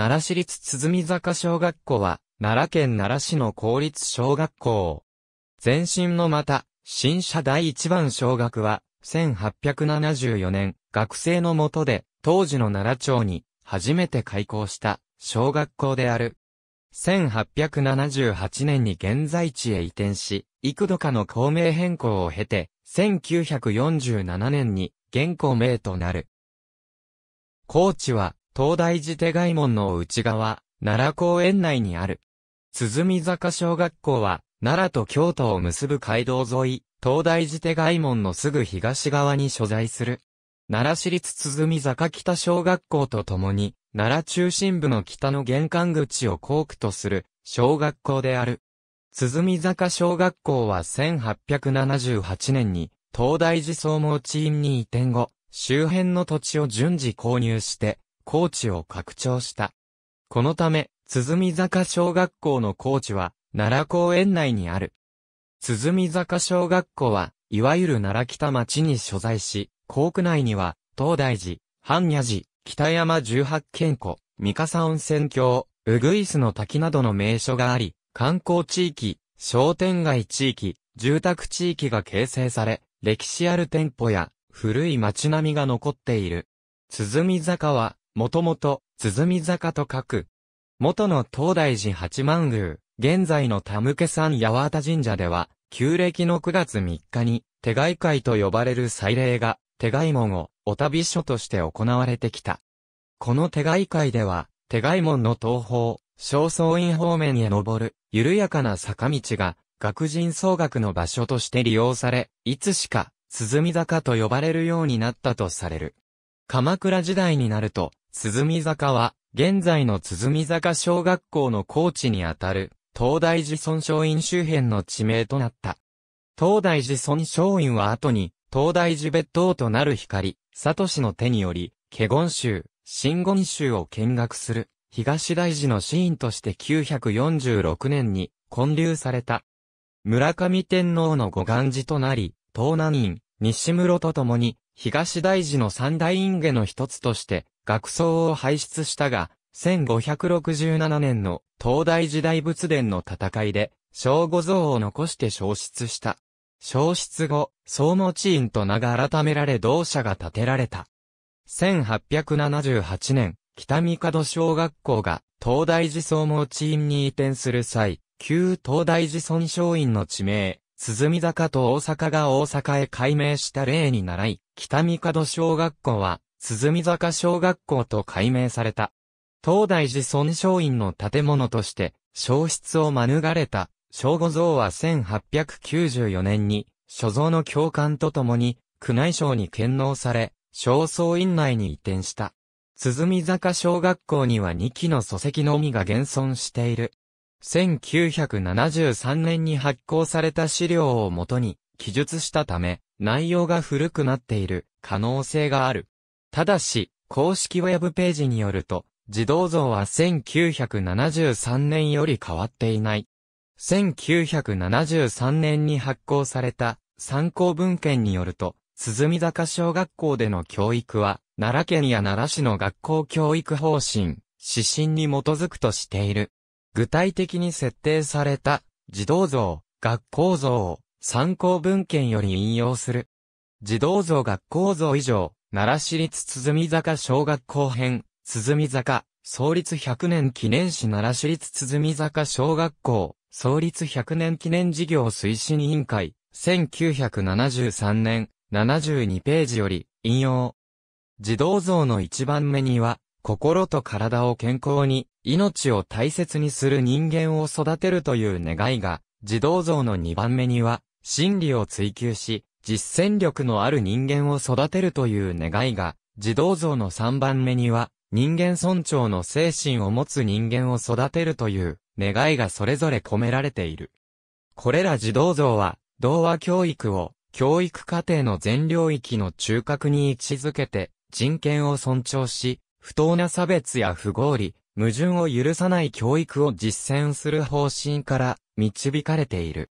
奈良市立鼓坂小学校は、奈良県奈良市の公立小学校。前身のまた、新社第一番小学は、1874年、学生の下で、当時の奈良町に、初めて開校した、小学校である。1878年に現在地へ移転し、幾度かの校名変更を経て、1947年に、現校名となる。高知は、東大寺手外門の内側、奈良公園内にある。鼓坂小学校は、奈良と京都を結ぶ街道沿い、東大寺手外門のすぐ東側に所在する。奈良市立鼓坂北小学校とともに、奈良中心部の北の玄関口を校区とする小学校である。鼓坂小学校は1878年に東大寺総合地ムに移転後、周辺の土地を順次購入して校地を拡張した。このため、鼓坂小学校の校地は、奈良公園内にある。鼓坂小学校は、いわゆる奈良北町に所在し、校区内には、東大寺、半夜寺、北山十八県湖、三笠温泉郷、うぐいすの滝などの名所があり、観光地域、商店街地域、住宅地域が形成され、歴史ある店舗や古い街並みが残っている。鼓坂はもともと、鼓坂と書く。元の東大寺八幡宮、現在の田向山八幡神社では、旧暦の9月3日に、手外会と呼ばれる祭礼が、手外門を、お旅所として行われてきた。この手外会では、手外門の東方、正倉院方面へ登る、緩やかな坂道が、学人総学の場所として利用され、いつしか、鼓坂と呼ばれるようになったとされる。鎌倉時代になると、鈴見坂は、現在の鈴見坂小学校の校地にあたる、東大寺村松院周辺の地名となった。東大寺村松院は後に、東大寺別当となる光、里氏の手により、華厳宗、新ゴンを見学する、東大寺のシーンとして946年に、建立された。村上天皇の御願寺となり、東南院、西室と共に、東大寺の三大院下の一つとして、学僧を輩出したが、1567年の東大寺大仏殿の戦いで、小五像を残して消失した。消失後、総持院と名が改められ同社が建てられた。1878年、北三角小学校が東大寺総持院に移転する際、旧東大寺村小院の地名、鈴見坂と大阪が大阪へ改名した例に倣い、北三角小学校は、鈴見坂小学校と改名された。東大寺尊商院の建物として、消失を免れた、正午像は1894年に、所蔵の教官とともに、宮内省に献納され、正僧院内に移転した。鈴見坂小学校には2期の礎石のみが現存している。1973年に発行された資料をもとに記述したため、内容が古くなっている可能性がある。ただし、公式ウェブページによると、児童像は1973年より変わっていない。1973年に発行された参考文献によると、鈴見坂小学校での教育は、奈良県や奈良市の学校教育方針、指針に基づくとしている。具体的に設定された児童像、学校像を参考文献より引用する。児童像学校像以上、奈良市立鼓坂小学校編、鼓坂、創立100年記念市奈良市立鼓坂小学校、創立100年記念事業推進委員会、1973年、72ページより、引用。児童像の一番目には、心と体を健康に、命を大切にする人間を育てるという願いが、児童像の2番目には、真理を追求し、実践力のある人間を育てるという願いが、児童像の3番目には、人間尊重の精神を持つ人間を育てるという願いがそれぞれ込められている。これら児童像は、童話教育を教育課程の全領域の中核に位置づけて、人権を尊重し、不当な差別や不合理、矛盾を許さない教育を実践する方針から導かれている。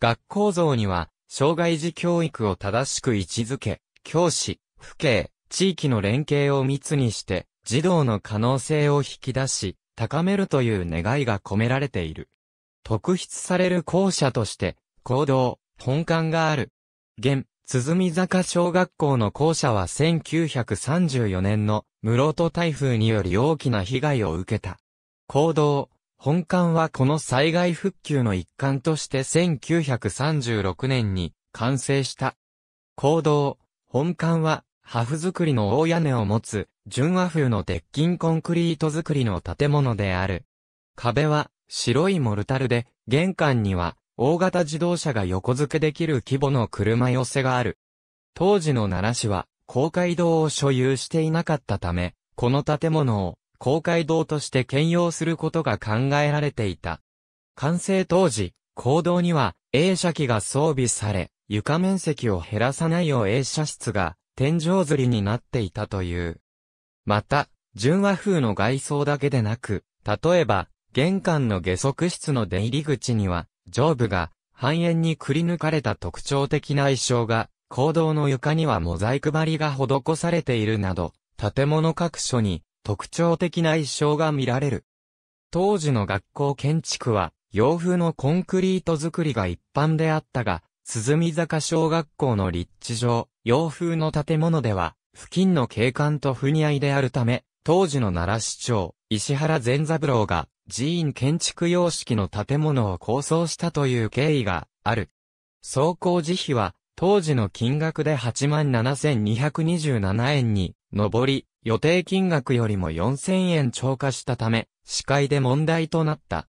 学校像には、障害児教育を正しく位置づけ、教師、父兄、地域の連携を密にして、児童の可能性を引き出し、高めるという願いが込められている。特筆される校舎として、行動、本館がある。現、鼓坂小学校の校舎は1934年の室戸台風により大きな被害を受けた。行動、本館はこの災害復旧の一環として1936年に完成した。行動、本館は、破風造りの大屋根を持つ、純和風の鉄筋コンクリート造りの建物である。壁は、白いモルタルで、玄関には、大型自動車が横付けできる規模の車寄せがある。当時の奈良市は、公会堂を所有していなかったため、この建物を公会堂として兼用することが考えられていた。完成当時、公道には映写機が装備され、床面積を減らさないよう映写室が天井釣りになっていたという。また、純和風の外装だけでなく、例えば、玄関の下足室の出入り口には、上部が半円にくり抜かれた特徴的な衣装が坑道の床にはモザイク張りが施されているなど、建物各所に特徴的な一生が見られる。当時の学校建築は洋風のコンクリート作りが一般であったが、見坂小学校の立地上、洋風の建物では、付近の景観と不似合いであるため、当時の奈良市長、石原善三郎が、寺院建築様式の建物を構想したという経緯がある。走行慈悲は、当時の金額で87,227円に上り、予定金額よりも4000円超過したため、司会で問題となった。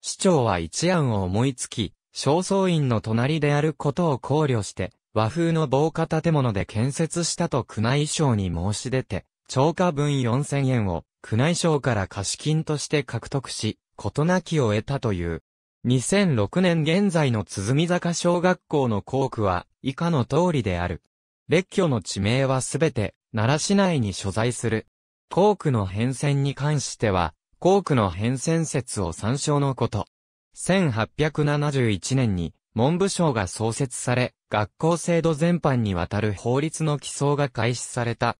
市長は一案を思いつき、焦燥院の隣であることを考慮して、和風の防火建物で建設したと宮内省に申し出て、超過分4000円を宮内省から貸金として獲得し、事なきを得たという。2006年現在の鼓坂小学校の校区は以下の通りである。列挙の地名はすべて奈良市内に所在する。校区の変遷に関しては、校区の変遷説を参照のこと。1871年に文部省が創設され、学校制度全般にわたる法律の起草が開始された。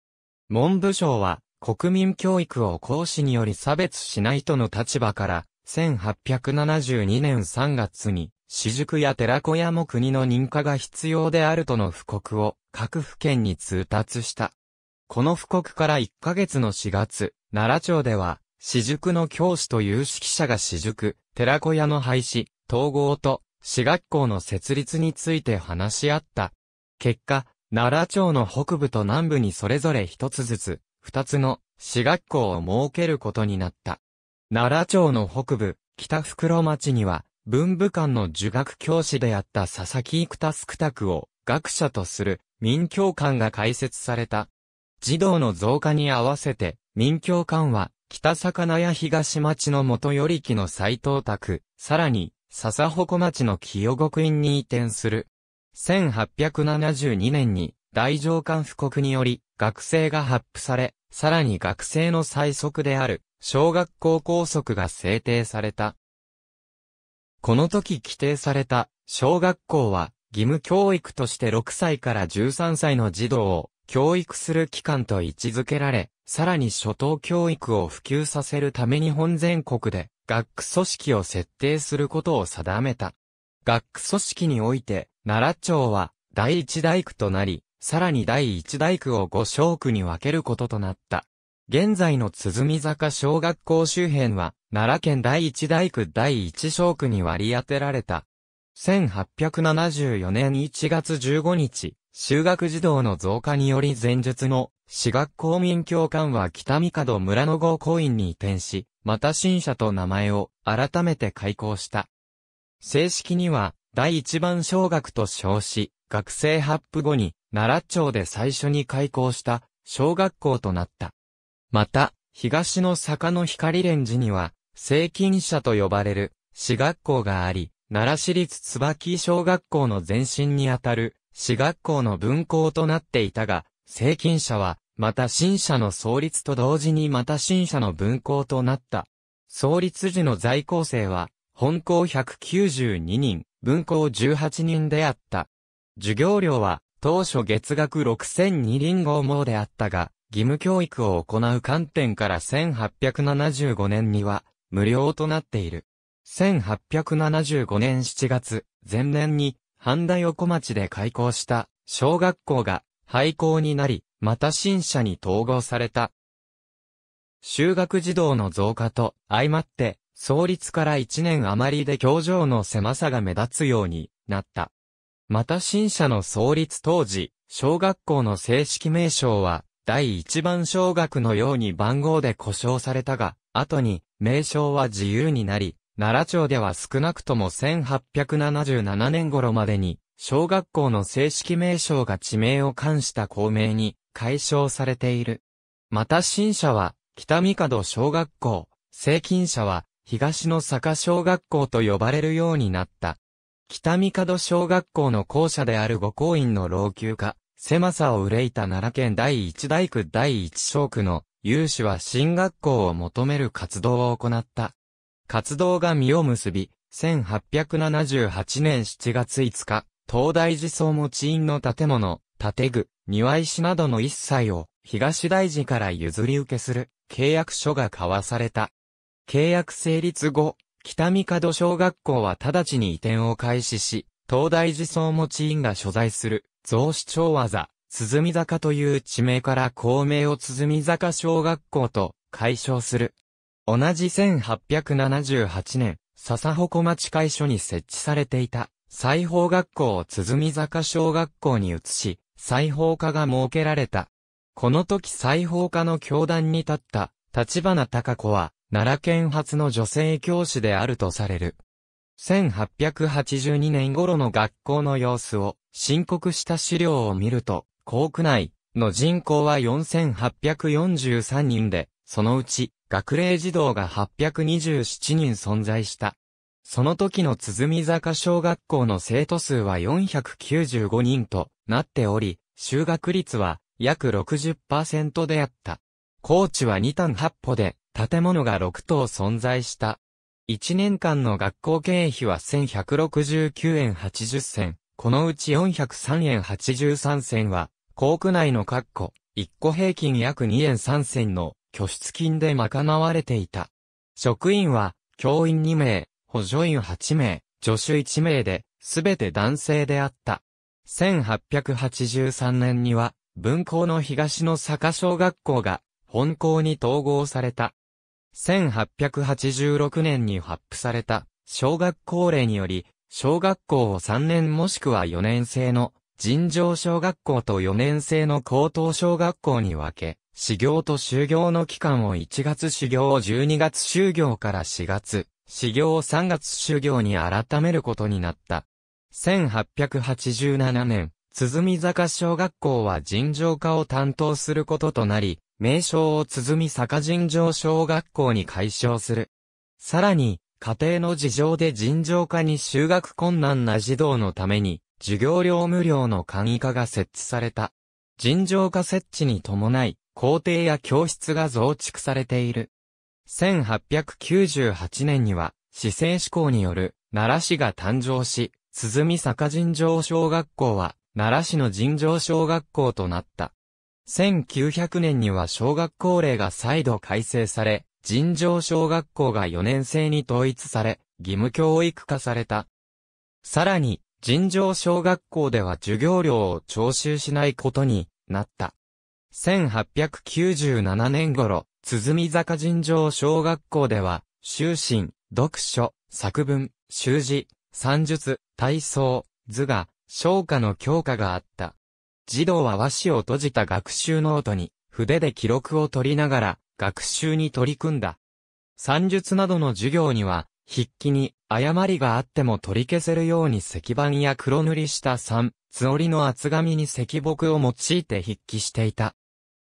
文部省は国民教育を講師により差別しないとの立場から、1872年3月に、私塾や寺子屋も国の認可が必要であるとの布告を各府県に通達した。この布告から1ヶ月の4月、奈良町では、私塾の教師と有識者が私塾、寺子屋の廃止、統合と、私学校の設立について話し合った。結果、奈良町の北部と南部にそれぞれ一つずつ、二つの私学校を設けることになった。奈良町の北部、北袋町には、文部館の儒学教師であった佐々木育拓宅を学者とする民教館が開設された。児童の増加に合わせて、民教館は、北魚屋東町の元寄り木の斎藤宅、さらに、笹鉾町の清国院に移転する。1872年に、大上官布告により、学生が発布され、さらに学生の最速である、小学校校則が制定された。この時規定された、小学校は、義務教育として6歳から13歳の児童を、教育する機関と位置づけられ、さらに初等教育を普及させるために本全国で、学区組織を設定することを定めた。学区組織において、奈良町は、第一大区となり、さらに第一大区を五小区に分けることとなった。現在の鼓坂小学校周辺は、奈良県第一大区第一小区に割り当てられた。1874年1月15日、修学児童の増加により前述の、私学公民教官は北三角村の合校院に移転し、また新社と名前を改めて開校した。正式には、第一番小学と称し、学生発布後に奈良町で最初に開校した小学校となった。また、東の坂の光レンジには、正勤社と呼ばれる私学校があり、奈良市立椿小学校の前身にあたる私学校の分校となっていたが、正勤社は、また新社の創立と同時にまた新社の分校となった。創立時の在校生は、本校192人、分校18人であった。授業料は、当初月額6002リンゴもであったが、義務教育を行う観点から1875年には、無料となっている。1875年7月、前年に、半田横町で開校した、小学校が、廃校になり、また新社に統合された。修学児童の増加と相まって、創立から1年余りで教場の狭さが目立つようになった。また新社の創立当時、小学校の正式名称は、第一番小学のように番号で呼称されたが、後に、名称は自由になり、奈良町では少なくとも1877年頃までに、小学校の正式名称が地名を冠した校名に解消されている。また新社は、北三角小学校、西近社は、東の坂小学校と呼ばれるようになった。北三門小学校の校舎である五校院の老朽化、狭さを憂いた奈良県第一大区第一小区の有志は新学校を求める活動を行った。活動が実を結び、1878年7月5日、東大寺総持ち院の建物、建具、庭石などの一切を東大寺から譲り受けする契約書が交わされた。契約成立後、北三門小学校は直ちに移転を開始し、東大寺総持院が所在する、増市町技、見坂という地名から校名を見坂小学校と解消する。同じ1878年、笹鉾町会所に設置されていた、裁縫学校を見坂小学校に移し、裁縫科が設けられた。この時裁縫科の教団に立った、立花隆子は、奈良県初の女性教師であるとされる。1882年頃の学校の様子を申告した資料を見ると、校区内の人口は4843人で、そのうち学齢児童が827人存在した。その時の鼓坂小学校の生徒数は495人となっており、修学率は約60%であった。高知は2単8歩で建物が6棟存在した。1年間の学校経費は1169円80銭、このうち403円83銭は、校区内の括弧、1個平均約2円3銭の拠出金で賄われていた。職員は、教員2名、補助員8名、助手1名で、すべて男性であった。1883年には、文校の東の坂小学校が、本校に統合された。1886年に発布された、小学校令により、小学校を3年もしくは4年生の、尋常小学校と4年生の高等小学校に分け、修行と修行の期間を1月修行を12月修行から4月、修行を3月修行に改めることになった。1887年、鼓坂小学校は尋常化を担当することとなり、名称を鼓坂尋常小学校に改称する。さらに、家庭の事情で尋常化に就学困難な児童のために、授業料無料の簡易化が設置された。尋常化設置に伴い、校庭や教室が増築されている。1898年には、市政志向による、奈良市が誕生し、鼓坂尋常小学校は、奈良市の尋常小学校となった。1900年には小学校令が再度改正され、尋常小学校が4年生に統一され、義務教育化された。さらに、尋常小学校では授業料を徴収しないことになった。1897年頃、鼓坂尋常小学校では、修身、読書、作文、習字、算術、体操、図画、昇華の強化があった。児童は和紙を閉じた学習ノートに、筆で記録を取りながら、学習に取り組んだ。算術などの授業には、筆記に誤りがあっても取り消せるように石板や黒塗りした三、つ折りの厚紙に石墨を用いて筆記していた。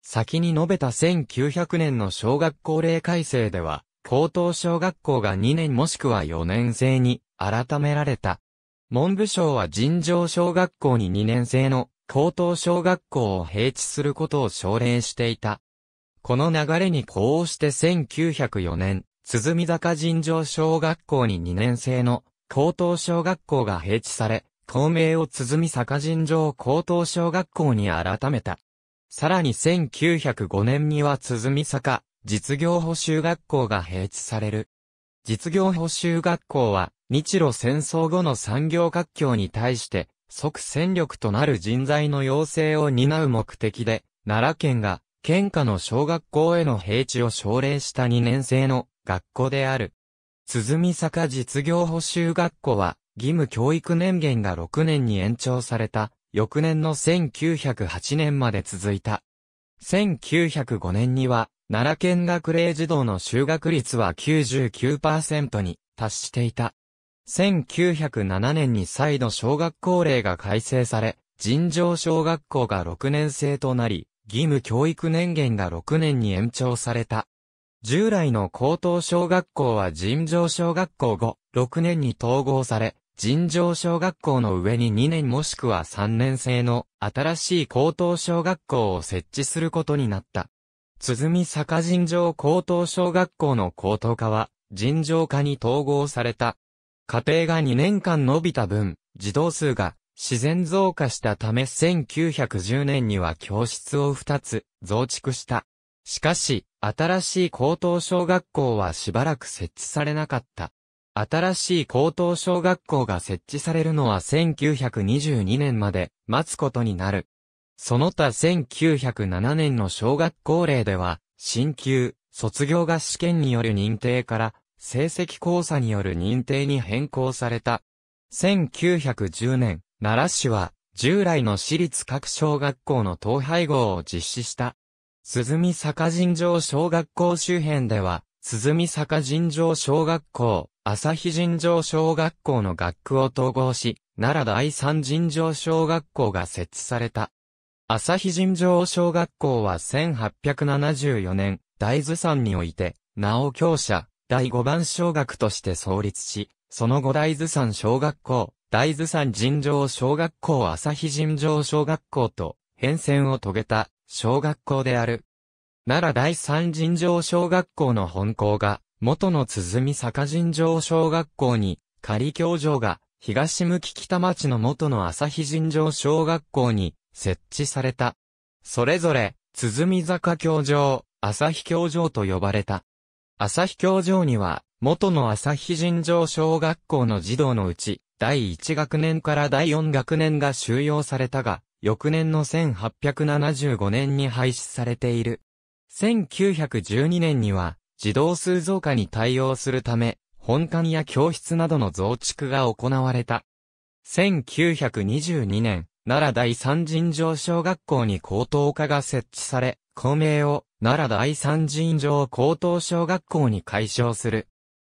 先に述べた1900年の小学校令改正では、高等小学校が2年もしくは4年生に改められた。文部省は尋常小学校に2年生の高等小学校を併地することを奨励していた。この流れに呼応して1904年、鼓坂尋常小学校に2年生の高等小学校が併地され、校名を鼓坂尋常高等小学校に改めた。さらに1905年には鼓坂実業補修学校が併地される。実業補修学校は日露戦争後の産業活況に対して、即戦力となる人材の養成を担う目的で、奈良県が、県下の小学校への平地を奨励した2年生の学校である。鼓坂実業補修学校は、義務教育年限が6年に延長された、翌年の1908年まで続いた。1905年には、奈良県学齢児童の就学率は99%に達していた。1907年に再度小学校令が改正され、尋常小学校が6年生となり、義務教育年限が6年に延長された。従来の高等小学校は尋常小学校後、6年に統合され、尋常小学校の上に2年もしくは3年生の新しい高等小学校を設置することになった。鼓坂尋常高等小学校の高等科は、尋常科に統合された。家庭が2年間伸びた分、児童数が自然増加したため1910年には教室を2つ増築した。しかし、新しい高等小学校はしばらく設置されなかった。新しい高等小学校が設置されるのは1922年まで待つことになる。その他1907年の小学校令では、進級、卒業が試験による認定から成績交差による認定に変更された。1910年、奈良市は、従来の私立各小学校の統廃合を実施した。鈴見坂尋常小学校周辺では、鈴見坂尋常小学校、朝日尋常小学校の学区を統合し、奈良第三尋常小学校が設置された。朝日尋常小学校は1874年、大豆山において、なお教舎。第5番小学として創立し、その後大豆山小学校、大豆山尋常小学校朝日尋常小学校と変遷を遂げた小学校である。奈良第三尋常小学校の本校が、元の鼓坂尋常小学校に、仮教場が、東向き北町の元の朝日尋常小学校に、設置された。それぞれ、鼓坂教場、朝日教場と呼ばれた。旭教場には、元の旭尋常小学校の児童のうち、第1学年から第4学年が収容されたが、翌年の1875年に廃止されている。1912年には、児童数増加に対応するため、本館や教室などの増築が行われた。1922年、奈良第三尋常小学校に高等科が設置され、校名を奈良第三尋常高等小学校に改称する。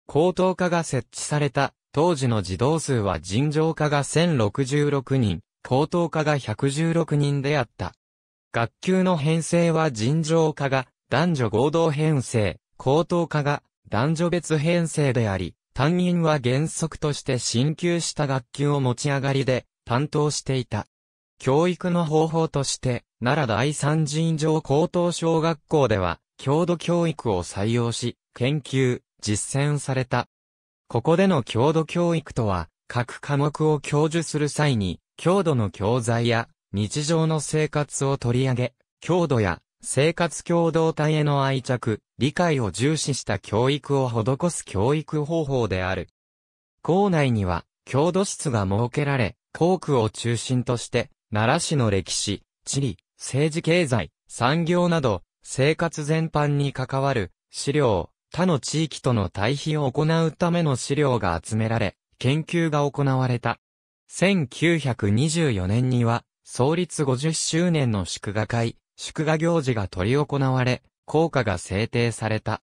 高等科が設置された、当時の児童数は尋常科が1066人、高等科が116人であった。学級の編成は尋常科が男女合同編成、高等科が男女別編成であり、担任は原則として進級した学級を持ち上がりで担当していた。教育の方法として、奈良第三神上高等小学校では、郷土教育を採用し、研究、実践された。ここでの郷土教育とは、各科目を教授する際に、郷土の教材や、日常の生活を取り上げ、郷土や、生活共同体への愛着、理解を重視した教育を施す教育方法である。校内には、郷土室が設けられ、校区を中心として、奈良市の歴史、地理、政治経済、産業など、生活全般に関わる資料、他の地域との対比を行うための資料が集められ、研究が行われた。1924年には、創立50周年の祝賀会、祝賀行事が執り行われ、効果が制定された。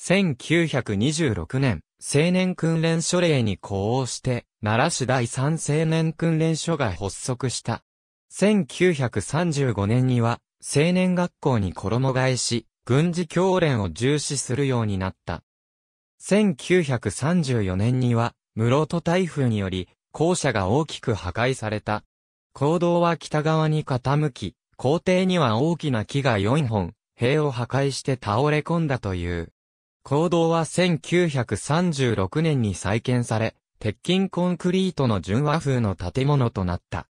1926年、青年訓練所令に呼応して、奈良市第三青年訓練所が発足した。1935年には、青年学校に衣替えし、軍事教練を重視するようになった。1934年には、室戸台風により、校舎が大きく破壊された。坑道は北側に傾き、校庭には大きな木が4本、塀を破壊して倒れ込んだという。坑道は1936年に再建され、鉄筋コンクリートの純和風の建物となった。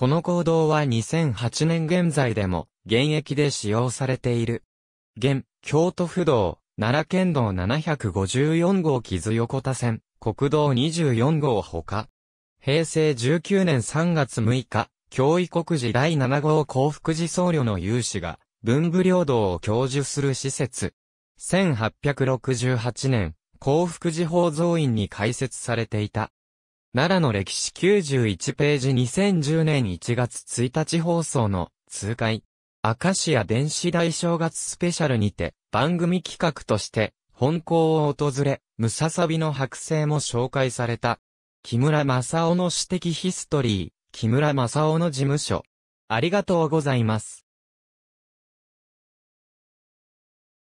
この行動は2008年現在でも現役で使用されている。現、京都府道、奈良県道754号木津横田線、国道24号ほか。平成19年3月6日、教育国時第7号幸福寺僧侶の有志が、文武領道を教授する施設。1868年、幸福寺法蔵院に開設されていた。奈良の歴史91ページ2010年1月1日放送の通会。明石家電子大正月スペシャルにて番組企画として本校を訪れ、ムササビの剥製も紹介された。木村正夫の私的ヒストリー、木村正夫の事務所。ありがとうございます。